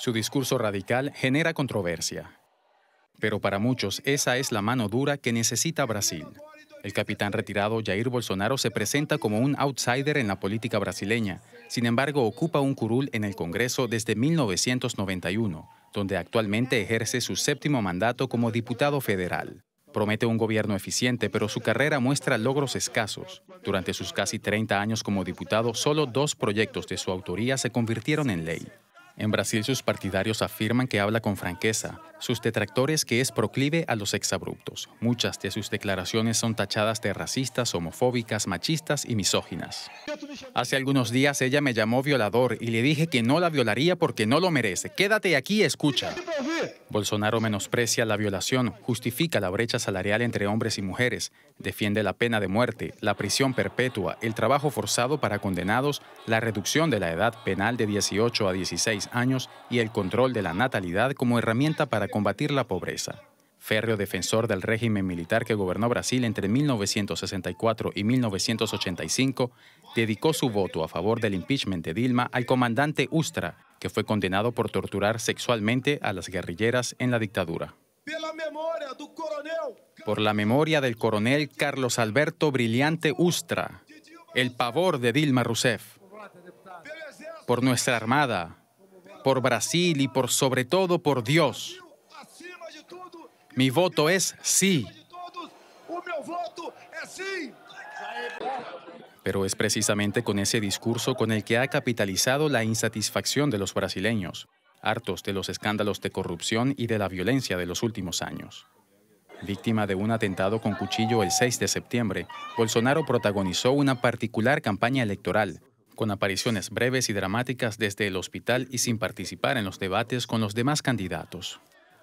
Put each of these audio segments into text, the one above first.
Su discurso radical genera controversia. Pero para muchos esa es la mano dura que necesita Brasil. El capitán retirado Jair Bolsonaro se presenta como un outsider en la política brasileña. Sin embargo, ocupa un curul en el Congreso desde 1991, donde actualmente ejerce su séptimo mandato como diputado federal. Promete un gobierno eficiente, pero su carrera muestra logros escasos. Durante sus casi 30 años como diputado, solo dos proyectos de su autoría se convirtieron en ley. En Brasil sus partidarios afirman que habla con franqueza, sus detractores que es proclive a los exabruptos. Muchas de sus declaraciones son tachadas de racistas, homofóbicas, machistas y misóginas. Hace algunos días ella me llamó violador y le dije que no la violaría porque no lo merece. Quédate aquí y escucha. Bolsonaro menosprecia la violación, justifica la brecha salarial entre hombres y mujeres, defiende la pena de muerte, la prisión perpetua, el trabajo forzado para condenados, la reducción de la edad penal de 18 a 16 años y el control de la natalidad como herramienta para combatir la pobreza. Férreo defensor del régimen militar que gobernó Brasil entre 1964 y 1985, dedicó su voto a favor del impeachment de Dilma al comandante Ustra, que fue condenado por torturar sexualmente a las guerrilleras en la dictadura. Por la memoria del coronel Carlos Alberto Brillante Ustra, el pavor de Dilma Rousseff, por nuestra Armada, por Brasil y por sobre todo por Dios. Mi voto es sí. Pero es precisamente con ese discurso con el que ha capitalizado la insatisfacción de los brasileños, hartos de los escándalos de corrupción y de la violencia de los últimos años. Víctima de un atentado con cuchillo el 6 de septiembre, Bolsonaro protagonizó una particular campaña electoral, con apariciones breves y dramáticas desde el hospital y sin participar en los debates con los demás candidatos.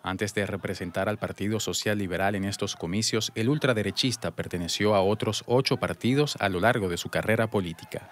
Antes de representar al Partido Social Liberal en estos comicios, el ultraderechista perteneció a otros ocho partidos a lo largo de su carrera política.